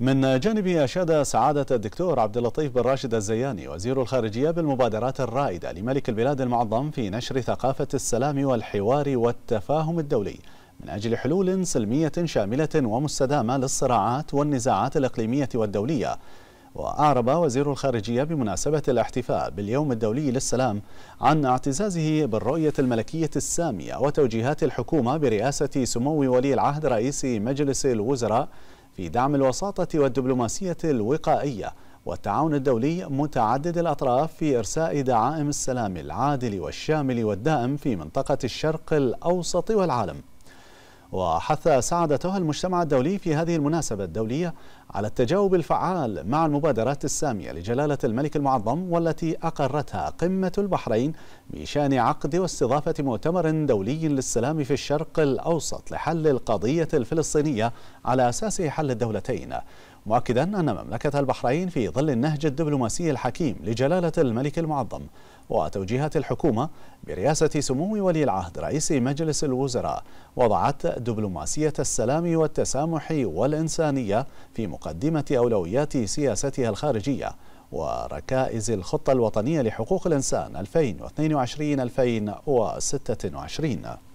من جانبه أشاد سعادة الدكتور عبد اللطيف بن راشد الزياني وزير الخارجية بالمبادرات الرائدة لملك البلاد المعظم في نشر ثقافة السلام والحوار والتفاهم الدولي من أجل حلول سلمية شاملة ومستدامة للصراعات والنزاعات الإقليمية والدولية وأعرب وزير الخارجية بمناسبة الاحتفاء باليوم الدولي للسلام عن اعتزازه بالرؤية الملكية السامية وتوجيهات الحكومة برئاسة سمو ولي العهد رئيس مجلس الوزراء في دعم الوساطة والدبلوماسية الوقائية والتعاون الدولي متعدد الأطراف في إرساء دعائم السلام العادل والشامل والدائم في منطقة الشرق الأوسط والعالم وحث سعادته المجتمع الدولي في هذه المناسبة الدولية على التجاوب الفعال مع المبادرات السامية لجلالة الملك المعظم والتي أقرتها قمة البحرين بشأن عقد واستضافة مؤتمر دولي للسلام في الشرق الأوسط لحل القضية الفلسطينية على أساس حل الدولتين مؤكدا أن مملكة البحرين في ظل النهج الدبلوماسي الحكيم لجلالة الملك المعظم وتوجيهات الحكومة برئاسة سمو ولي العهد رئيس مجلس الوزراء وضعت دبلوماسية السلام والتسامح والإنسانية في مقدمة أولويات سياستها الخارجية وركائز الخطة الوطنية لحقوق الإنسان 2022-2026